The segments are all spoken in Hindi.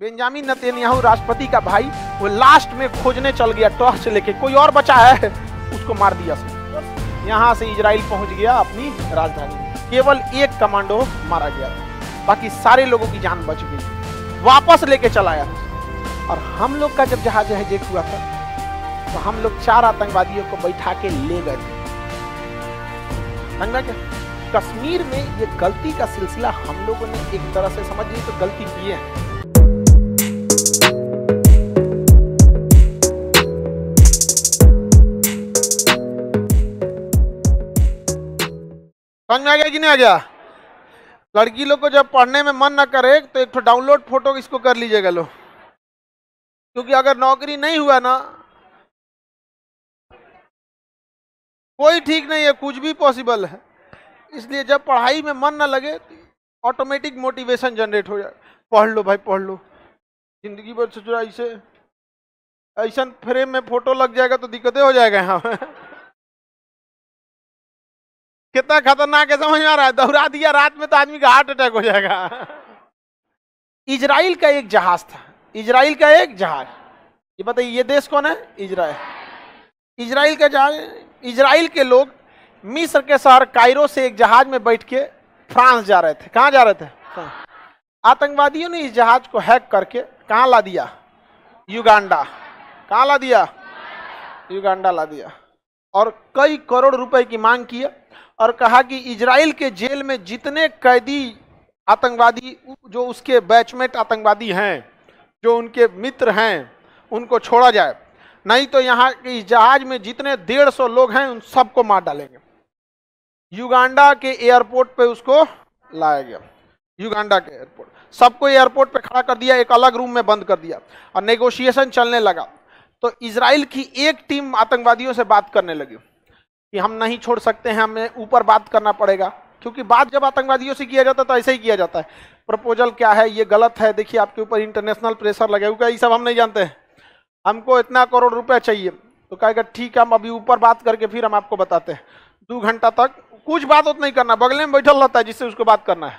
बेंजामिन नतन्याहू राष्ट्रपति का भाई वो लास्ट में खोजने चल गया टॉर्च लेके कोई और बचा है उसको मार दिया सर यहाँ से इजराइल पहुंच गया अपनी राजधानी केवल एक कमांडो मारा गया था बाकी सारे लोगों की जान बच गई वापस लेके चलाया और हम लोग का जब जहाज जेक हुआ था तो हम लोग चार आतंकवादियों को बैठा के ले गए थे कश्मीर में ये गलती का सिलसिला हम लोगों ने एक तरह से समझ ली तो गलती किए हैं समझ में आ गया कि नहीं आ गया लड़की लोग को जब पढ़ने में मन ना करे तो एक तो डाउनलोड फोटो इसको कर लीजिएगा लो क्योंकि अगर नौकरी नहीं हुआ ना कोई ठीक नहीं है कुछ भी पॉसिबल है इसलिए जब पढ़ाई में मन ना लगे ऑटोमेटिक मोटिवेशन जनरेट हो जाए पढ़ लो भाई पढ़ लो जिंदगी भर सोच रहा ऐसे ऐसा फ्रेम में फोटो लग जाएगा तो दिक्कतें हो जाएगा यहाँ कितना खतरनाक है समझ में आ रहा है दौड़ा दिया रात में तो आदमी का हार्ट अटैक हो जाएगा इजराइल का एक जहाज था इजराइल का एक जहाज ये बताइए ये देश कौन है इजराइल इजराइल का जहाज इजराइल के लोग मिस्र के शहर कायरो से एक जहाज में बैठ के फ्रांस जा रहे थे कहाँ जा रहे थे आतंकवादियों ने इस जहाज को हैक करके कहाँ ला दिया युगांडा कहाँ ला दिया युगांडा ला दिया और कई करोड़ रुपए की मांग किया और कहा कि इजराइल के जेल में जितने कैदी आतंकवादी जो उसके बैचमेट आतंकवादी हैं जो उनके मित्र हैं उनको छोड़ा जाए नहीं तो यहाँ इस जहाज में जितने डेढ़ सौ लोग हैं उन सबको मार डालेंगे युगांडा के एयरपोर्ट पे उसको लाया गया युगांडा के एयरपोर्ट सबको एयरपोर्ट पे खड़ा कर दिया एक अलग रूम में बंद कर दिया और नेगोशिएशन चलने लगा तो इसराइल की एक टीम आतंकवादियों से बात करने लगी कि हम नहीं छोड़ सकते हैं हमें ऊपर बात करना पड़ेगा क्योंकि बात जब आतंकवादियों से किया जाता है तो ऐसे ही किया जाता है प्रपोजल क्या है ये गलत है देखिए आपके ऊपर इंटरनेशनल प्रेशर लगे हुए ये सब हम नहीं जानते हैं हमको इतना करोड़ रुपया चाहिए तो कहेगा ठीक है हम अभी ऊपर बात करके फिर हम आपको बताते हैं दो घंटा तक कुछ बात उत नहीं करना बगले में बैठल रहता है जिससे उसको बात करना है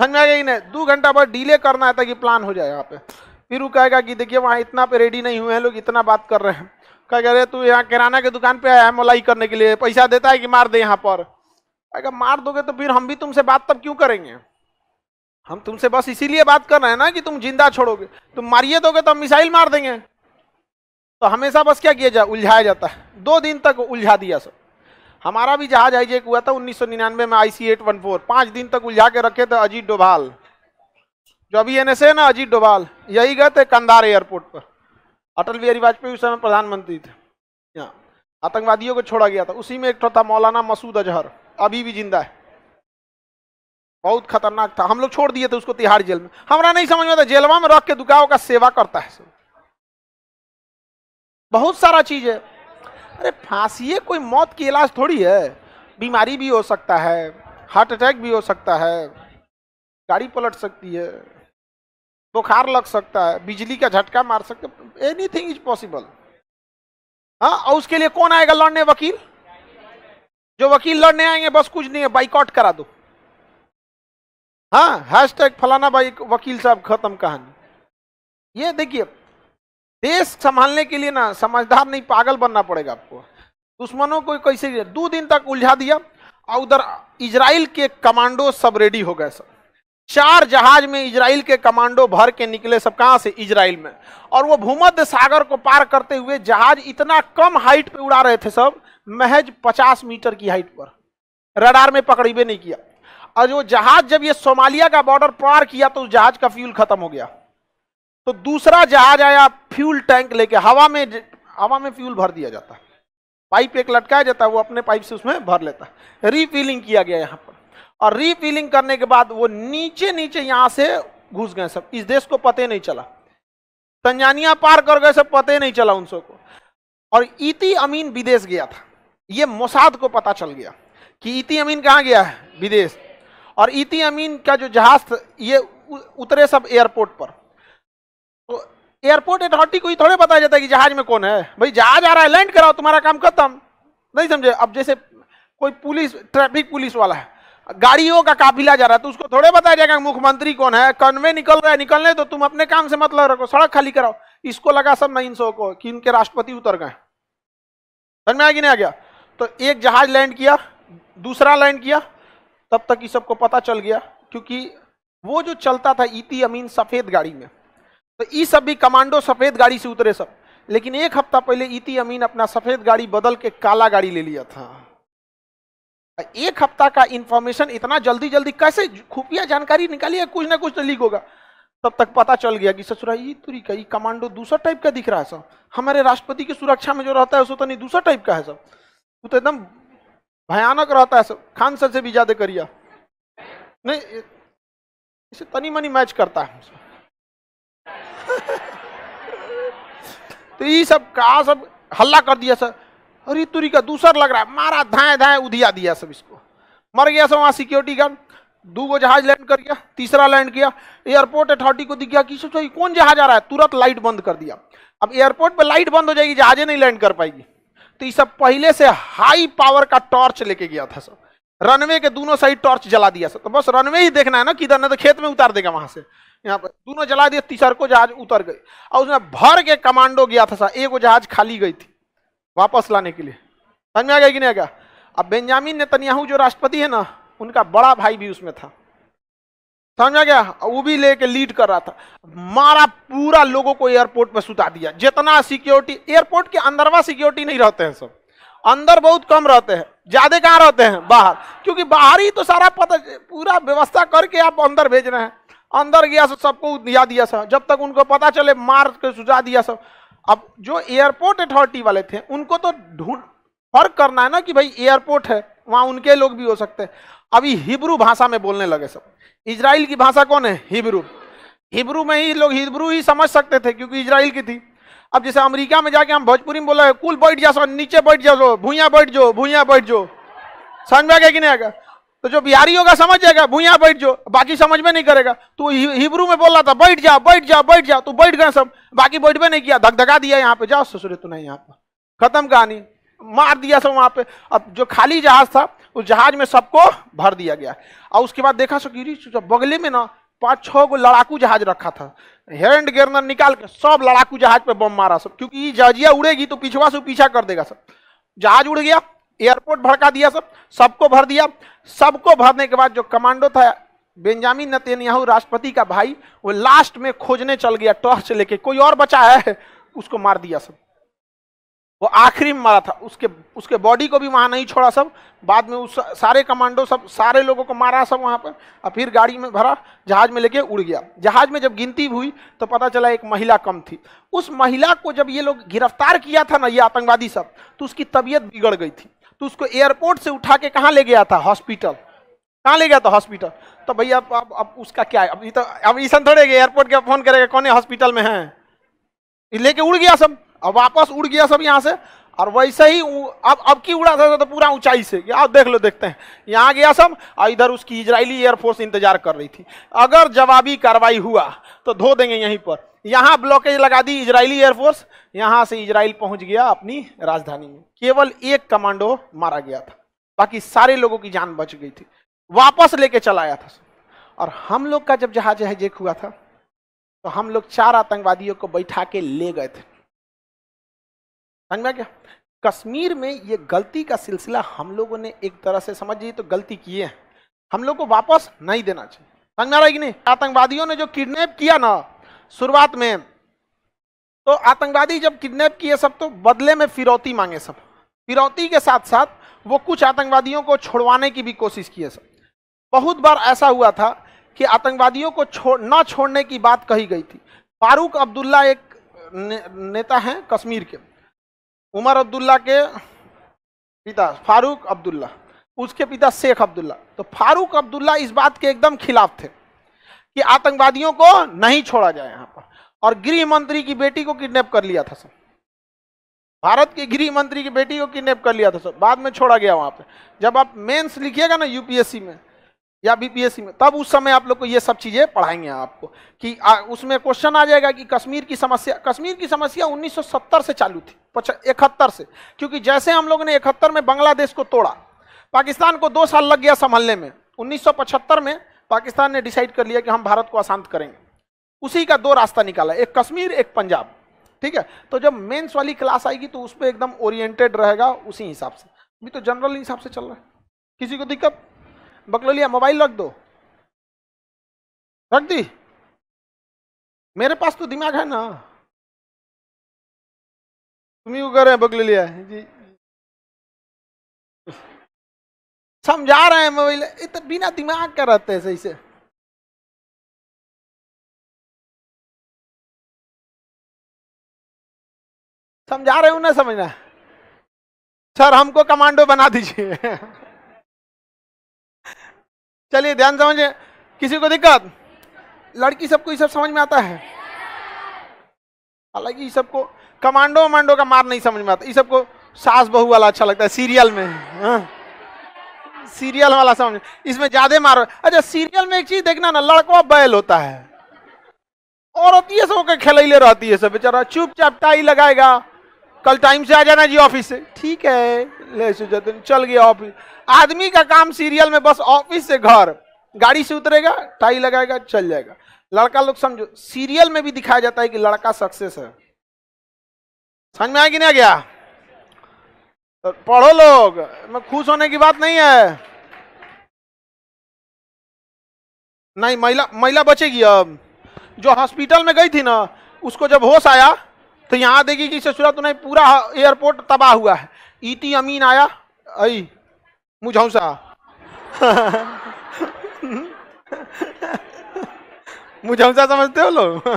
समझ में आएगा ही नहीं दो घंटा बाद डिले करना है ताकि प्लान हो जाए यहाँ पे फिर वो कहेगा कि देखिए वहाँ इतना पे रेडी नहीं हुए हैं लोग इतना बात कर रहे हैं कह रहे तू यहाँ किराना के दुकान पे आया है मलाई करने के लिए पैसा देता है कि मार दे यहाँ पर अगर मार दोगे तो फिर हम भी तुमसे बात तब क्यों करेंगे हम तुमसे बस इसीलिए बात कर रहे हैं ना कि तुम जिंदा छोड़ोगे तुम मारिए दोगे तो हम मिसाइल मार देंगे तो हमेशा बस क्या किया जाए उलझाया जाता है दो दिन तक उलझा दिया सर हमारा भी जहाज हाईजेक हुआ था उन्नीस में I C eight one four पाँच दिन तक उलझा के रखे थे अजीत डोभाल जो अभी एन है ना अजीत डोभाल यही गए थे कंधार एयरपोर्ट पर अटल बिहारी वाजपेयी उस समय प्रधानमंत्री थे यहाँ आतंकवादियों को छोड़ा गया था उसी में एक था मौलाना मसूद अजहर अभी भी जिंदा है बहुत खतरनाक था हम लोग छोड़ दिए थे उसको तिहाड़ जेल में हमारा नहीं समझ में आता जेलवा में रख के दुकाओं का सेवा करता है सब बहुत सारा चीज है अरे फांसी कोई मौत की इलाज थोड़ी है बीमारी भी हो सकता है हार्ट अटैक भी हो सकता है गाड़ी पलट सकती है बुखार तो लग सकता है बिजली का झटका मार सकता है एनी थिंग इज पॉसिबल हाँ और उसके लिए कौन आएगा लड़ने वकील जो वकील लड़ने आएंगे बस कुछ नहीं है बाइकआउट करा दो हाँ हैश टैग फलाना भाई वकील साहब खत्म कहानी ये देखिए देश संभालने के लिए ना समझदार नहीं पागल बनना पड़ेगा आपको दुश्मनों को कैसे दो दिन तक उलझा दिया और उधर इजराइल के कमांडो सब रेडी हो गए सब चार जहाज में इजराइल के कमांडो भर के निकले सब कहां से इजराइल में और वो भूमध्य सागर को पार करते हुए जहाज इतना कम हाइट पे उड़ा रहे थे सब महज 50 मीटर की हाइट पर रडार में पकड़ीबे नहीं किया और वो जहाज जब ये सोमालिया का बॉर्डर पार किया तो जहाज का फ्यूल खत्म हो गया तो दूसरा जहाज आया फ्यूल टैंक लेके हवा में हवा में फ्यूल भर दिया जाता है पाइप एक लटकाया जाता है वो अपने पाइप से उसमें भर लेता है रिफिलिंग किया गया यहाँ पर और रीफिलिंग करने के बाद वो नीचे नीचे यहां से घुस गए सब इस देश को पते नहीं चला तंजानिया पार कर गए सब पते नहीं चला उन सबको और इति अमीन विदेश गया था ये मोसाद को पता चल गया कि इति अमीन कहाँ गया है विदेश और इति अमीन का जो जहाज था ये उतरे सब एयरपोर्ट पर तो एयरपोर्ट अथॉरिटी को ही थोड़े बताया जाता है कि जहाज में कौन है भाई जहाज आ रहा है लैंड कराओ तुम्हारा काम खत्म नहीं समझे अब जैसे कोई पुलिस ट्रैफिक पुलिस वाला है गाड़ियों का काफिला जा रहा है तो उसको थोड़े बताया जाएगा मुख्यमंत्री कौन है कन्वे निकल रहा है निकलने तो तुम अपने काम से मतलब रखो सड़क खाली कराओ इसको लगा सब नहीं इन सौ को कि इनके राष्ट्रपति उतर गए समझ में आ कि नहीं आ गया तो एक जहाज लैंड किया दूसरा लैंड किया तब तक ये सबको पता चल गया क्योंकि वो जो चलता था ईती अमीन सफ़ेद गाड़ी में तो ये सब भी कमांडो सफ़ेद गाड़ी से उतरे सब लेकिन एक हफ्ता पहले ईती अमीन अपना सफ़ेद गाड़ी बदल के काला गाड़ी ले लिया था एक हफ्ता का इंफॉर्मेशन इतना जल्दी जल्दी कैसे खुफिया जानकारी निकाली कुछ ना कुछ तो लीक होगा तब तक पता चल गया कि ससुरा ये तुरी का ये कमांडो दूसरा टाइप का दिख रहा है सब हमारे राष्ट्रपति की सुरक्षा में जो रहता है सो तो नहीं दूसरा टाइप का है सब वो तो एकदम भयानक रहता है सब खान सर से भी ज़्यादा करिया नहीं इसे तनी मनी मैच करता है तो ये सब कहा सब हल्ला कर दिया सर अरे तुरी का दूसर लग रहा है मारा धाए धाए उधिया दिया सब इसको मर गया सब वहाँ सिक्योरिटी गार्ड दो गो जहाज लैंड कर गया तीसरा लैंड किया एयरपोर्ट अथॉरिटी को दिख गया कि सोचो कौन जहाज आ रहा है तुरंत लाइट बंद कर दिया अब एयरपोर्ट पर लाइट बंद हो जाएगी जहाजे नहीं लैंड कर पाएगी तो ये सब पहले से हाई पावर का टॉर्च लेके गया था सब रनवे के दोनों साइड टॉर्च जला दिया सर तो बस रनवे ही देखना है ना किधर ना तो खेत में उतार देगा वहां से यहाँ पर दोनों जला दिया तीसर को जहाज उतर गए और उसमें भर के कमांडो गया था सर एक जहाज खाली गई थी वापस लाने के लिए समझ में आ गया कि नहीं आ गया अब बेंजामिन नेतन्याहू जो राष्ट्रपति है ना उनका बड़ा भाई भी उसमें था समझ में गया वो भी लेके लीड कर रहा था मारा पूरा लोगों को एयरपोर्ट में सुता दिया जितना सिक्योरिटी एयरपोर्ट के अंदरवा सिक्योरिटी नहीं रहते हैं सब अंदर बहुत कम रहते हैं ज्यादा कहाँ रहते हैं बाहर क्योंकि बाहर ही तो सारा पता पूरा व्यवस्था करके आप अंदर भेज रहे हैं अंदर गया सबको दिया दिया सब जब तक उनको पता चले मार के सुझा दिया सब अब जो एयरपोर्ट अथॉरिटी वाले थे उनको तो ढूंढ फर्क करना है ना कि भाई एयरपोर्ट है वहाँ उनके लोग भी हो सकते हैं अभी हिब्रू भाषा में बोलने लगे सब इसराइल की भाषा कौन है हिब्रू हिब्रू में ही लोग हिब्रू ही समझ सकते थे क्योंकि इसराइल की थी अब जैसे अमेरिका में जाके हम भोजपुरी में बोला है कुल बैठ जा सो नीचे बैठ जा सो भूया बैठ जो भूया बैठ जो समझ में आ गया कि नहीं आ गया तो जो बिहारी होगा समझ जाएगा भूया बैठ जो बाकी समझ में नहीं करेगा तो हिब्रू में बोल रहा था बैठ जा बैठ जा बैठ जा तो बैठ गए सब बाकी बैठ में नहीं किया धकधका दिया यहाँ पे जाओ ससुरे तू नहीं यहाँ पर खत्म कहानी मार दिया सब वहाँ पे अब जो खाली जहाज था उस जहाज में सबको भर दिया गया और उसके बाद देखा सो तो कि बगले में ना पाँच छः गो लड़ाकू जहाज रखा था हैंड गेरनर निकाल के सब लड़ाकू जहाज पे बम मारा सब क्योंकि जहाजिया उड़ेगी तो पिछवा से पीछा कर देगा सब जहाज उड़ गया एयरपोर्ट भड़का दिया सब सबको भर दिया सबको भरने के बाद जो कमांडो था बेंजामिन नतन्याहू राष्ट्रपति का भाई वो लास्ट में खोजने चल गया टॉर्च लेके कोई और बचा है उसको मार दिया सब वो आखिरी में मारा था उसके उसके बॉडी को भी वहाँ नहीं छोड़ा सब बाद में उस सारे कमांडो सब सारे लोगों को मारा सब वहाँ पर और फिर गाड़ी में भरा जहाज में लेके उड़ गया जहाज में जब गिनती हुई तो पता चला एक महिला कम थी उस महिला को जब ये लोग गिरफ्तार किया था ना ये आतंकवादी सब तो उसकी तबीयत बिगड़ गई थी तो उसको एयरपोर्ट से उठा के कहाँ ले गया था हॉस्पिटल कहाँ ले गया था हॉस्पिटल तो भैया अब अब अब उसका क्या है अब ये तो अब ईसन थोड़े गए एयरपोर्ट के फ़ोन करेगा कौन हॉस्पिटल में है लेके उड़ गया सब अब वापस उड़ गया सब यहाँ से और वैसे ही अब अब की उड़ा था तो पूरा ऊंचाई से आप देख लो देखते हैं यहाँ गया सब और इधर उसकी इजरायली एयरफोर्स इंतजार कर रही थी अगर जवाबी कार्रवाई हुआ तो धो देंगे यहीं पर यहाँ ब्लॉकेज लगा दी इजरायली एयरफोर्स यहाँ से इजराइल पहुंच गया अपनी राजधानी में केवल एक कमांडो मारा गया था बाकी सारे लोगों की जान बच गई थी वापस लेके चलाया था और हम लोग का जब जहाज हाईजेक हुआ था तो हम लोग चार आतंकवादियों को बैठा के ले गए थे समझ में आ गया कश्मीर में ये गलती का सिलसिला हम लोगों ने एक तरह से समझिए तो गलती की है हम लोग को वापस नहीं देना चाहिए समझ में आ रहा है कि नहीं आतंकवादियों ने जो किडनैप किया ना शुरुआत में तो आतंकवादी जब किडनैप किए सब तो बदले में फिरौती मांगे सब फिरौती के साथ साथ वो कुछ आतंकवादियों को छोड़वाने की भी कोशिश किए सब बहुत बार ऐसा हुआ था कि आतंकवादियों को छोड़ न छोड़ने की बात कही गई थी फारूक अब्दुल्ला एक ने, नेता हैं कश्मीर के उमर अब्दुल्ला के पिता फारूक अब्दुल्ला उसके पिता शेख अब्दुल्ला तो फारूक अब्दुल्ला इस बात के एकदम खिलाफ थे कि आतंकवादियों को नहीं छोड़ा जाए यहाँ पर और गृह मंत्री की बेटी को किडनैप कर लिया था सब भारत के गृह मंत्री की बेटी को किडनैप कर लिया था सब बाद में छोड़ा गया वहाँ पे जब आप मेंस लिखिएगा ना यूपीएससी में या बीपीएससी में तब उस समय आप लोग को ये सब चीज़ें पढ़ाएंगे आपको कि आ, उसमें क्वेश्चन आ जाएगा कि कश्मीर की समस्या कश्मीर की समस्या 1970 से चालू थी इकहत्तर से क्योंकि जैसे हम लोगों ने इकहत्तर में बांग्लादेश को तोड़ा पाकिस्तान को दो साल लग गया संभलने में उन्नीस में पाकिस्तान ने डिसाइड कर लिया कि हम भारत को अशांत करेंगे उसी का दो रास्ता निकाला एक कश्मीर एक पंजाब ठीक है तो जब मेन्स वाली क्लास आएगी तो उस पर एकदम ओरिएंटेड रहेगा उसी हिसाब से अभी तो जनरल हिसाब से चल रहा है किसी को दिक्कत बकलोलिया मोबाइल रख दो रख दी मेरे पास तो दिमाग है ना तुम कर रहे हैं बकलोलिया जी समझा रहे हैं मोबाइल इतना बिना दिमाग क्या रहते हैं सही से समझा रहे हो ना समझना सर हमको कमांडो बना दीजिए चलिए ध्यान समझे किसी को दिक्कत लड़की सबको ये सब समझ में आता है हालांकि सबको कमांडो वमांडो का मार नहीं समझ में आता ये सबको सास बहू वाला अच्छा लगता है सीरियल में हाँ। सीरियल वाला समझ इसमें ज्यादा मारो अच्छा सीरियल में एक चीज देखना ना लड़का बैल होता है औरत ये सब के खेलैले रहती है सब बेचारा चुपचाप टाई लगाएगा कल टाइम से आ जाना जी ऑफिस से ठीक है ले जतिन चल गया ऑफिस आदमी का काम सीरियल में बस ऑफिस से घर गाड़ी से उतरेगा टाई लगाएगा चल जाएगा लड़का लोग समझो सीरियल में भी दिखाया जाता है कि लड़का सक्सेस है समझ में आया कि नहीं गया तो पढ़ो लोग मैं खुश होने की बात नहीं है नहीं महिला महिला बचेगी अब जो हॉस्पिटल में गई थी ना उसको जब होश आया तो यहाँ देखी कि ससुरा तो नहीं पूरा एयरपोर्ट तबाह हुआ है ईटी अमीन आया आई मुझाऊ सा मुझाऊ सा समझते हो लोग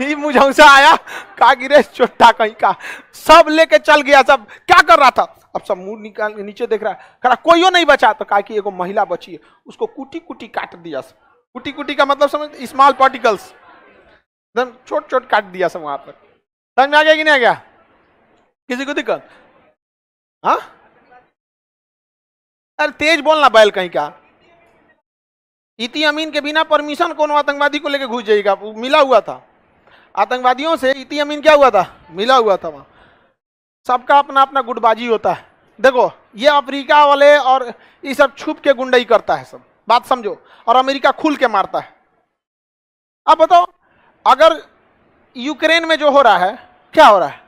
ही मुझौसा आया का गिरे चोटा कहीं का सब लेके चल गया सब क्या कर रहा था अब सब मुंह निकाल नीचे देख रहा है खरा कोई नहीं बचा तो कहा कि एगो महिला बची है उसको कुटी कुटी काट दिया सब कुटी कुटी का मतलब समझ स्मॉल पार्टिकल्स एकदम छोट छोट काट दिया सब वहां पर समझ में आ गया कि नहीं आ गया किसी को दिक्कत हा अरे तेज बोलना बैल कहीं का इति अमीन के बिना परमिशन कौन आतंकवादी को लेके घुस जाएगा मिला हुआ था आतंकवादियों से इति अमीन क्या हुआ था मिला हुआ था वहां सबका अपना अपना गुटबाजी होता है देखो ये अफ्रीका वाले और ये सब छुप के गुंडई करता है सब बात समझो और अमेरिका खुल के मारता है अब बताओ अगर यूक्रेन में जो हो रहा है क्या हो रहा है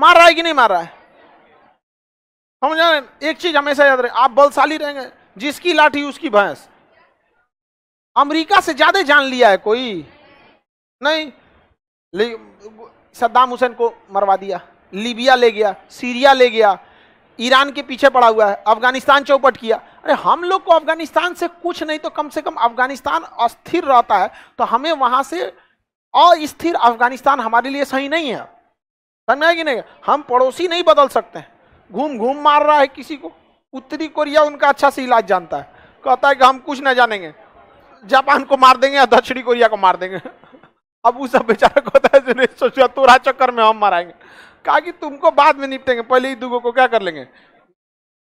मार रहा है कि नहीं मार रहा है समझ रहे एक चीज हमेशा याद रहे आप बलशाली रहेंगे जिसकी लाठी उसकी भैंस अमेरिका से ज्यादा जान लिया है कोई नहीं सद्दाम हुसैन को मरवा दिया लीबिया ले गया सीरिया ले गया ईरान के पीछे पड़ा हुआ है अफगानिस्तान चौपट किया अरे हम लोग को अफगानिस्तान से कुछ नहीं तो कम से कम अफगानिस्तान अस्थिर रहता है तो हमें वहां से अस्थिर अफगानिस्तान हमारे लिए सही नहीं है समझ में नहीं हम पड़ोसी नहीं बदल सकते हैं घूम घूम मार रहा है किसी को उत्तरी कोरिया उनका अच्छा से इलाज जानता है कहता है कि हम कुछ ना जानेंगे जापान को मार देंगे या दक्षिणी कोरिया को मार देंगे अब उस बेचारा कहता है सोचा तोरा चक्कर में हम माराएंगे कहा कि तुमको बाद में निपटेंगे पहले ही दुगो को क्या कर लेंगे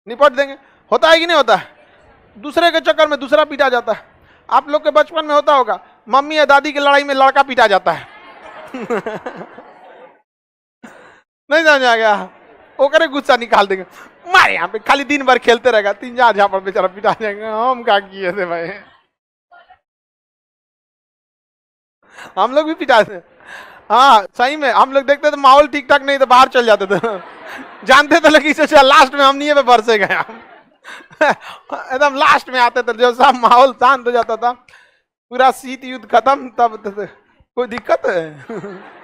निपट देंगे होता है कि नहीं होता है दूसरे के चक्कर में दूसरा पीटा जाता है आप लोग के बचपन में होता होगा मम्मी या दादी की लड़ाई में लड़का पीटा जाता है नहीं समझ आ गया ओकरे गुस्सा निकाल देंगे मारे यहाँ पे खाली दिन भर खेलते रहेगा तीन चार झापड़ बेचारा पिटा जाएंगे हम क्या किए थे भाई हम लोग भी पिटाते हाँ सही में हम लोग देखते थे तो माहौल ठीक ठाक नहीं तो बाहर चल जाते थे जानते थे तो लेकिन इससे लास्ट में हम नहीं पे बरसे गए हम एकदम लास्ट में आते थे जब सब माहौल शांत हो जाता था पूरा शीत युद्ध खत्म तब तो कोई दिक्कत है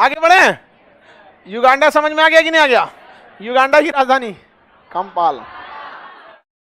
आगे बढ़े युगांडा समझ में आ गया कि नहीं आ गया युगांडा की राजधानी कंपाल